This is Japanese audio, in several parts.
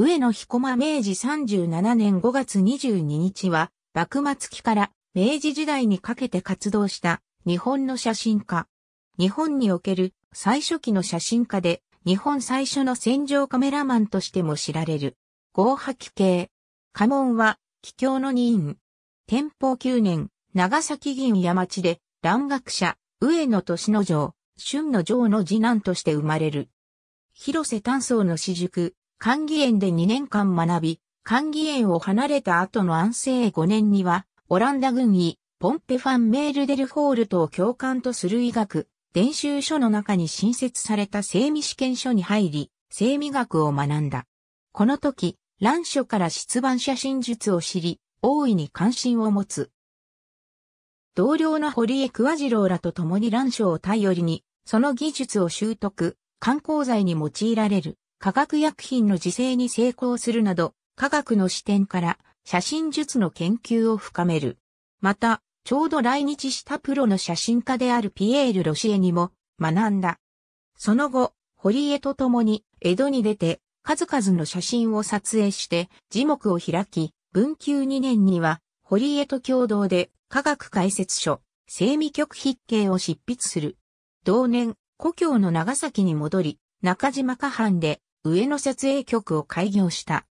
上野彦間明治37年5月22日は、幕末期から明治時代にかけて活動した日本の写真家。日本における最初期の写真家で、日本最初の戦場カメラマンとしても知られる。合破系。家紋は、奇郷の任。天保9年、長崎銀山町で、蘭学者、上野俊之丞、春の城の次男として生まれる。広瀬丹僧の私塾、歓義園で2年間学び、歓義園を離れた後の安政5年には、オランダ軍医、ポンペファン・メールデルホールトを教官とする医学、伝習書の中に新設された生味試験書に入り、生味学を学んだ。この時、乱書から出版写真術を知り、大いに関心を持つ。同僚の堀江桑次郎らと共に乱書を頼りに、その技術を習得、観光材に用いられる。化学薬品の自制に成功するなど、科学の視点から写真術の研究を深める。また、ちょうど来日したプロの写真家であるピエール・ロシエにも学んだ。その後、堀江と共に江戸に出て数々の写真を撮影して字幕を開き、文久2年には堀江と共同で科学解説書、生味局筆形を執筆する。同年、故郷の長崎に戻り、中島下藩で上野撮影局を開業した。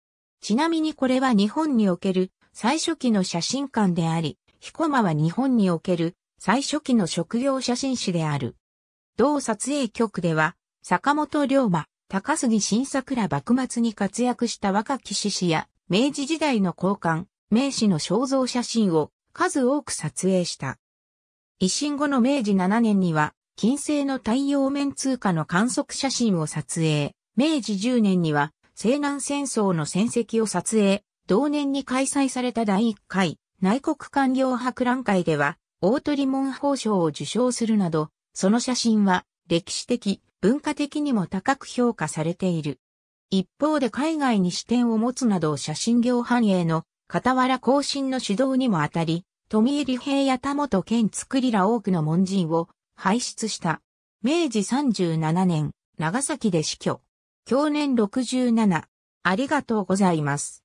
ちなみにこれは日本における最初期の写真館であり、彦間は日本における最初期の職業写真誌である。同撮影局では、坂本龍馬、高杉晋作ら幕末に活躍した若き志士や、明治時代の交換、名士の肖像写真を数多く撮影した。維新後の明治7年には、金星の太陽面通過の観測写真を撮影。明治10年には西南戦争の戦績を撮影、同年に開催された第1回内国官僚博覧会では大鳥門法賞を受賞するなど、その写真は歴史的、文化的にも高く評価されている。一方で海外に視点を持つなど写真業繁栄の傍ら更進の指導にもあたり、富江利平や田本健作りら多くの門人を輩出した。明治37年、長崎で死去。去年67。ありがとうございます。